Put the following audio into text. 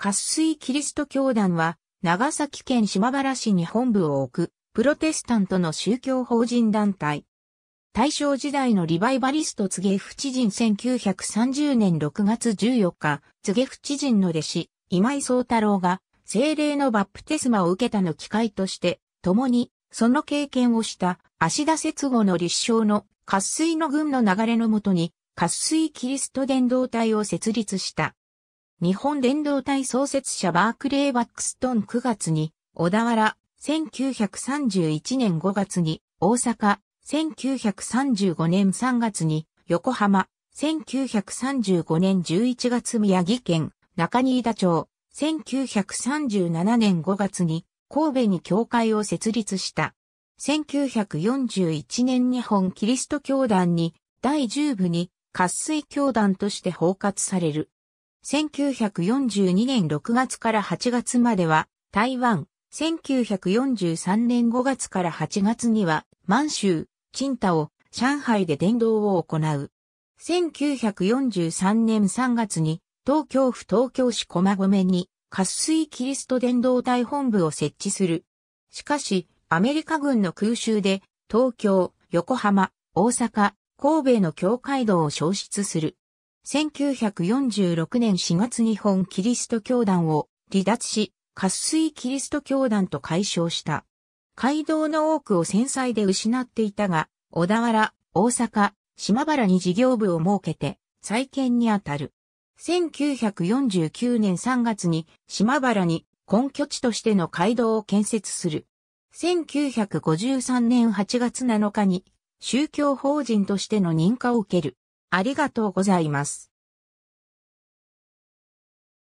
活水キリスト教団は、長崎県島原市に本部を置く、プロテスタントの宗教法人団体。大正時代のリバイバリスト柘植府知人1930年6月14日、柘植府知人の弟子、今井宗太郎が、精霊のバプテスマを受けたの機会として、共に、その経験をした、足田節後の立証の、活水の軍の流れのもとに、活水キリスト伝道隊を設立した。日本電動体創設者バークレー・ワックストン9月に、小田原、1931年5月に、大阪、1935年3月に、横浜、1935年11月宮城県、中新田町、1937年5月に、神戸に教会を設立した。1941年日本キリスト教団に、第10部に、活水教団として包括される。1942年6月から8月までは台湾、1943年5月から8月には満州、青島、上海で伝道を行う。1943年3月に東京府東京市駒込に滑水キリスト伝道隊本部を設置する。しかし、アメリカ軍の空襲で東京、横浜、大阪、神戸の境界道を消失する。1946年4月日本キリスト教団を離脱し、滑水キリスト教団と解消した。街道の多くを戦災で失っていたが、小田原、大阪、島原に事業部を設けて、再建にあたる。1949年3月に島原に根拠地としての街道を建設する。1953年8月7日に宗教法人としての認可を受ける。ありがとうございます。